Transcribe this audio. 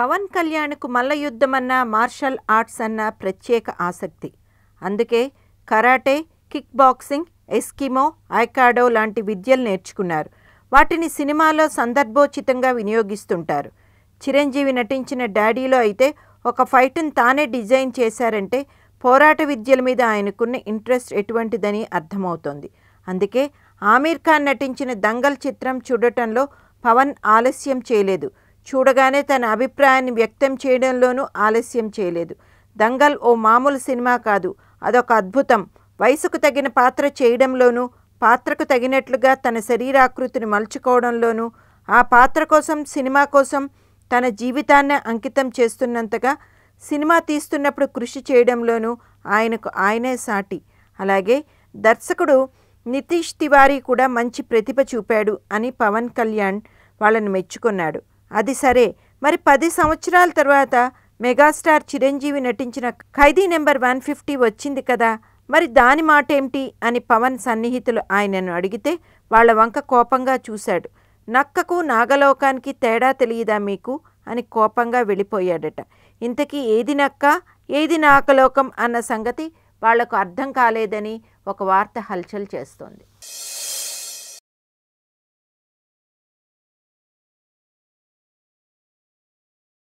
పవన్ కళ్యాణ్కు మల్ల అన్న మార్షల్ ఆర్ట్స్ అన్న ప్రత్యేక ఆసక్తి అందుకే కరాటే కిక్ బాక్సింగ్ ఎస్కిమో ఐకాడో లాంటి విద్యలు నేర్చుకున్నారు వాటిని సినిమాలో సందర్భోచితంగా వినియోగిస్తుంటారు చిరంజీవి నటించిన డాడీలో అయితే ఒక ఫైట్ను తానే డిజైన్ చేశారంటే పోరాట విద్యల మీద ఆయనకున్న ఇంట్రెస్ట్ ఎటువంటిదని అర్థమవుతోంది అందుకే ఆమీర్ ఖాన్ నటించిన దంగల్ చిత్రం చూడటంలో పవన్ ఆలస్యం చేయలేదు చూడగానే తన అభిప్రాయాన్ని వ్యక్తం చేయడంలోనూ ఆలస్యం చేయలేదు దంగల్ ఓ మామూలు సినిమా కాదు అదొక అద్భుతం వయసుకు తగిన పాత్ర చేయడంలోనూ పాత్రకు తగినట్లుగా తన శరీరాకృతిని మలుచుకోవడంలోనూ ఆ పాత్ర కోసం సినిమా కోసం తన జీవితాన్ని అంకితం చేస్తున్నంతగా సినిమా తీస్తున్నప్పుడు కృషి చేయడంలోనూ ఆయనకు ఆయనే సాటి అలాగే దర్శకుడు నితీష్ తివారీ కూడా మంచి ప్రతిభ చూపాడు అని పవన్ కళ్యాణ్ వాళ్ళను మెచ్చుకున్నాడు అది సరే మరి పది సంవత్సరాల తర్వాత మెగాస్టార్ చిరంజీవి నటించిన ఖైదీ నెంబర్ వన్ ఫిఫ్టీ వచ్చింది కదా మరి దాని మాట ఏమిటి అని పవన్ సన్నిహితులు ఆయనను అడిగితే వాళ్ల వంక కోపంగా చూశాడు నక్కకు నాగలోకానికి తేడా తెలియదా మీకు అని కోపంగా వెళ్ళిపోయాడట ఇంతకీ ఏది నక్క ఏది నాకలోకం అన్న సంగతి వాళ్లకు అర్థం కాలేదని ఒక వార్త హల్చల్ చేస్తోంది